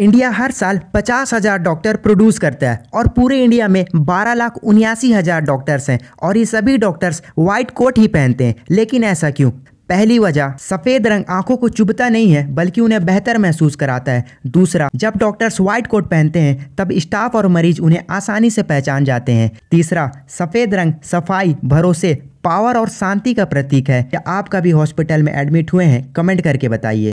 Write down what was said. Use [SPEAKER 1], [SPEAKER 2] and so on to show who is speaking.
[SPEAKER 1] India हर साल पचास हज़ार डॉक्टर प्रोड्यूस करता है और पूरे इंडिया में बारह लाख उन्यासी हज़ार डॉक्टर्स हैं और ये सभी डॉक्टर्स वाइट कोट ही पहनते हैं लेकिन ऐसा क्यों पहली वजह सफ़ेद रंग आंखों को चुभता नहीं है बल्कि उन्हें बेहतर महसूस कराता है दूसरा जब डॉक्टर्स व्हाइट कोट पहनते हैं तब स्टाफ और मरीज उन्हें आसानी से पहचान जाते हैं तीसरा सफ़ेद रंग सफाई भरोसे पावर और शांति का प्रतीक है क्या आप कभी हॉस्पिटल में एडमिट हुए हैं कमेंट करके बताइए